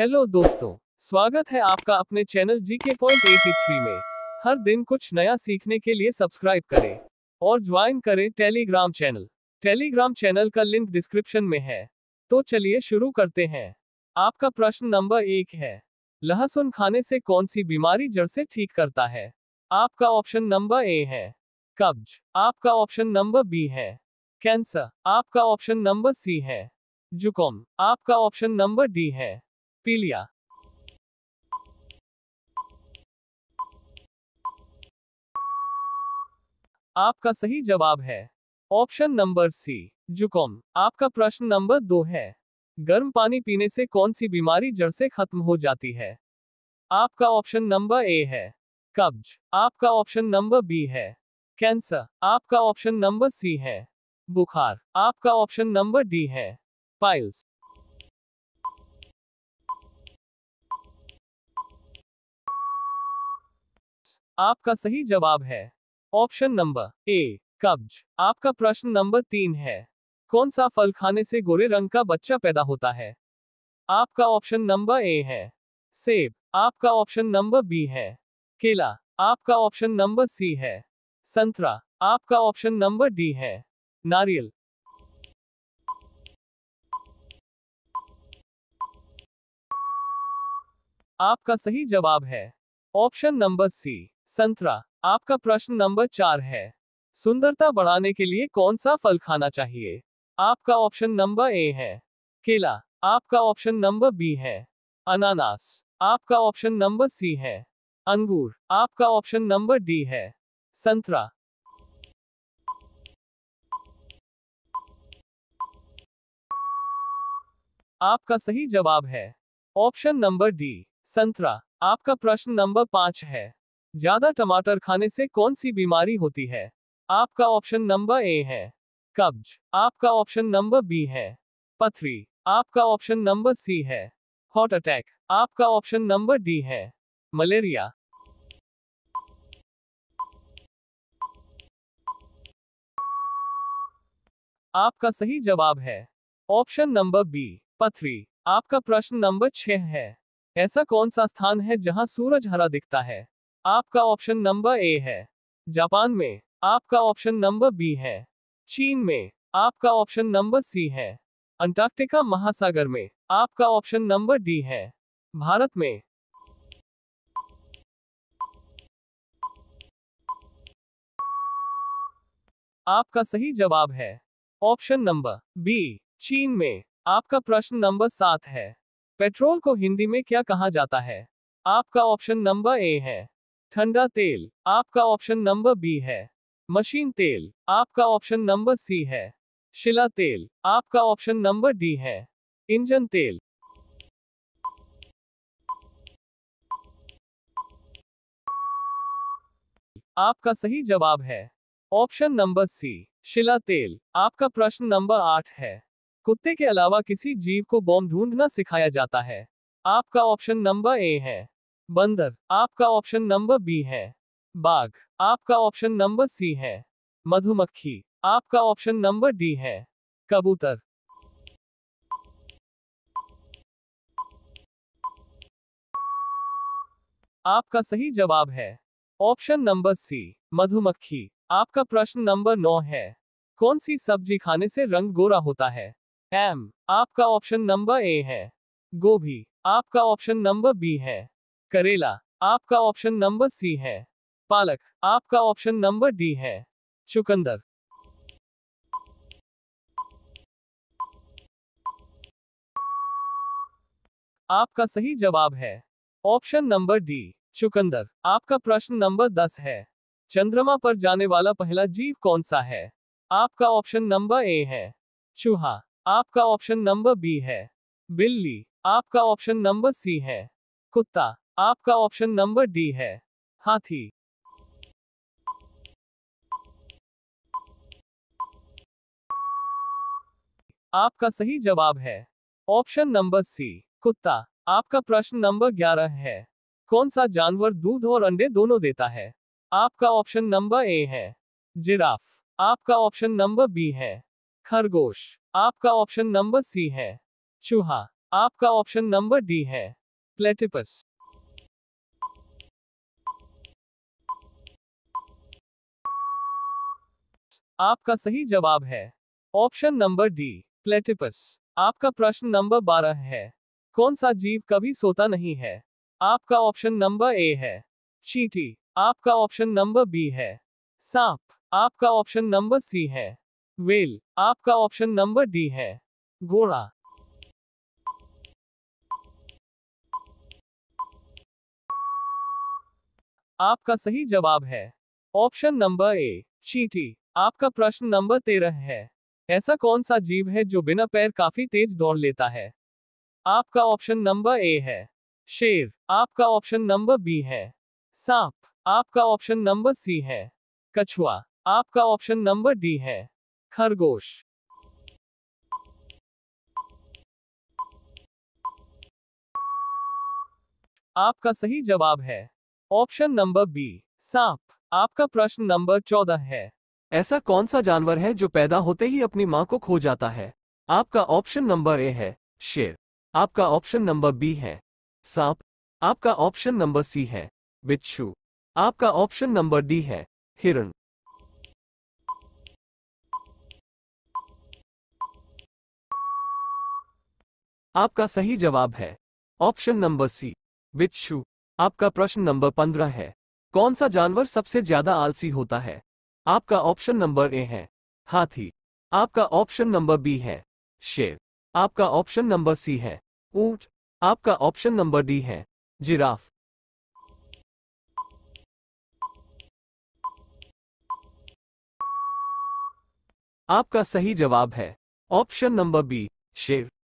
hello दोस्तों स्वागत है आपका अपने चैनल जी के पॉइंट एटी थ्री में हर दिन कुछ नया सीखने के लिए सब्सक्राइब करें और ज्वाइन करें टेलीग्राम चैनल टेलीग्राम चैनल का लिंक डिस्क्रिप्शन में है तो चलिए शुरू करते हैं आपका प्रश्न नंबर एक है लहसुन खाने से कौन सी बीमारी जड़ से ठीक करता है आपका ऑप्शन नंबर ए है कब्ज आपका ऑप्शन नंबर बी है कैंसर आपका ऑप्शन नंबर सी है जुकाम आपका ऑप्शन नंबर डी है पी आपका सही जवाब है ऑप्शन नंबर सी जुकाम आपका प्रश्न नंबर दो है गर्म पानी पीने से कौन सी बीमारी जड़ से खत्म हो जाती है आपका ऑप्शन नंबर ए है कब्ज आपका ऑप्शन नंबर बी है कैंसर आपका ऑप्शन नंबर सी है बुखार आपका ऑप्शन नंबर डी है पाइल्स आपका सही जवाब है ऑप्शन नंबर ए कब्ज आपका प्रश्न नंबर तीन है कौन सा फल खाने से गोरे रंग का बच्चा पैदा होता है आपका ऑप्शन नंबर ए है सेब आपका ऑप्शन नंबर बी है केला आपका ऑप्शन नंबर सी है संतरा आपका ऑप्शन नंबर डी है नारियल आपका सही जवाब है ऑप्शन नंबर सी संतरा आपका प्रश्न नंबर चार है सुंदरता बढ़ाने के लिए कौन सा फल खाना चाहिए आपका ऑप्शन नंबर ए है केला आपका ऑप्शन नंबर बी है अनानास आपका ऑप्शन नंबर सी है अंगूर आपका ऑप्शन नंबर डी है संतरा आपका सही जवाब है ऑप्शन नंबर डी संतरा आपका प्रश्न नंबर पांच है ज्यादा टमाटर खाने से कौन सी बीमारी होती है आपका ऑप्शन नंबर ए है कब्ज आपका ऑप्शन नंबर बी है पथरी आपका ऑप्शन नंबर सी है हार्ट अटैक आपका ऑप्शन नंबर डी है मलेरिया आपका सही जवाब है ऑप्शन नंबर बी पथरी आपका प्रश्न नंबर छह है ऐसा कौन सा स्थान है जहां सूरज हरा दिखता है आपका ऑप्शन नंबर ए है जापान में आपका ऑप्शन नंबर बी है चीन में आपका ऑप्शन नंबर सी है अंटार्कटिका महासागर में आपका ऑप्शन नंबर डी है भारत में आपका सही जवाब है ऑप्शन नंबर बी चीन में आपका प्रश्न नंबर सात है पेट्रोल को हिंदी में क्या कहा जाता है आपका ऑप्शन नंबर ए है ठंडा तेल आपका ऑप्शन नंबर बी है मशीन तेल आपका ऑप्शन नंबर सी है शिला तेल आपका ऑप्शन नंबर डी है इंजन तेल आपका सही जवाब है ऑप्शन नंबर सी शिला तेल आपका प्रश्न नंबर आठ है कुत्ते के अलावा किसी जीव को बॉम्ब ढूंढना सिखाया जाता है आपका ऑप्शन नंबर ए है बंदर आपका ऑप्शन नंबर बी है बाघ आपका ऑप्शन नंबर सी है मधुमक्खी आपका ऑप्शन नंबर डी है कबूतर आपका सही जवाब है ऑप्शन नंबर सी मधुमक्खी आपका प्रश्न नंबर नौ है कौन सी सब्जी खाने से रंग गोरा होता है एम आपका ऑप्शन नंबर ए है गोभी आपका ऑप्शन नंबर बी है करेला आपका ऑप्शन नंबर सी है पालक आपका ऑप्शन नंबर डी है चुकंदर आपका सही जवाब है ऑप्शन नंबर डी चुकंदर आपका प्रश्न नंबर दस है चंद्रमा पर जाने वाला पहला जीव कौन सा है आपका ऑप्शन नंबर ए है चूहा आपका ऑप्शन नंबर बी है बिल्ली आपका ऑप्शन नंबर सी है कुत्ता आपका ऑप्शन नंबर डी है हाथी आपका सही जवाब है ऑप्शन नंबर सी कुत्ता आपका प्रश्न नंबर ग्यारह है कौन सा जानवर दूध और अंडे दोनों देता है आपका ऑप्शन नंबर ए है जिराफ आपका ऑप्शन नंबर बी है खरगोश आपका ऑप्शन नंबर सी है चूहा आपका ऑप्शन नंबर डी है प्लेटिपस आपका सही जवाब है ऑप्शन नंबर डी प्लेटिपस आपका प्रश्न नंबर बारह है कौन सा जीव कभी सोता नहीं है आपका ऑप्शन नंबर ए है चीटी आपका ऑप्शन नंबर बी है सांप आपका ऑप्शन नंबर सी है वेल आपका ऑप्शन नंबर डी है घोड़ा आपका सही जवाब है ऑप्शन नंबर ए चीटी आपका प्रश्न नंबर तेरह है ऐसा कौन सा जीव है जो बिना पैर काफी तेज दौड़ लेता है आपका ऑप्शन नंबर ए है शेर आपका ऑप्शन नंबर बी है सांप आपका ऑप्शन नंबर सी है कछुआ आपका ऑप्शन नंबर डी है खरगोश आपका सही जवाब है ऑप्शन नंबर बी सांप आपका प्रश्न नंबर चौदह है ऐसा कौन सा जानवर है जो पैदा होते ही अपनी मां को खो जाता है आपका ऑप्शन नंबर ए है शेर आपका ऑप्शन नंबर बी है सांप आपका ऑप्शन नंबर सी है बिच्छू आपका ऑप्शन नंबर डी है हिरण आपका सही जवाब है ऑप्शन नंबर सी बिच्छू आपका प्रश्न नंबर पंद्रह है कौन सा जानवर सबसे ज्यादा आलसी होता है आपका ऑप्शन नंबर ए है हाथी आपका ऑप्शन नंबर बी है शेर आपका ऑप्शन नंबर सी है ऊंट आपका ऑप्शन नंबर डी है जिराफ आपका सही जवाब है ऑप्शन नंबर बी शेर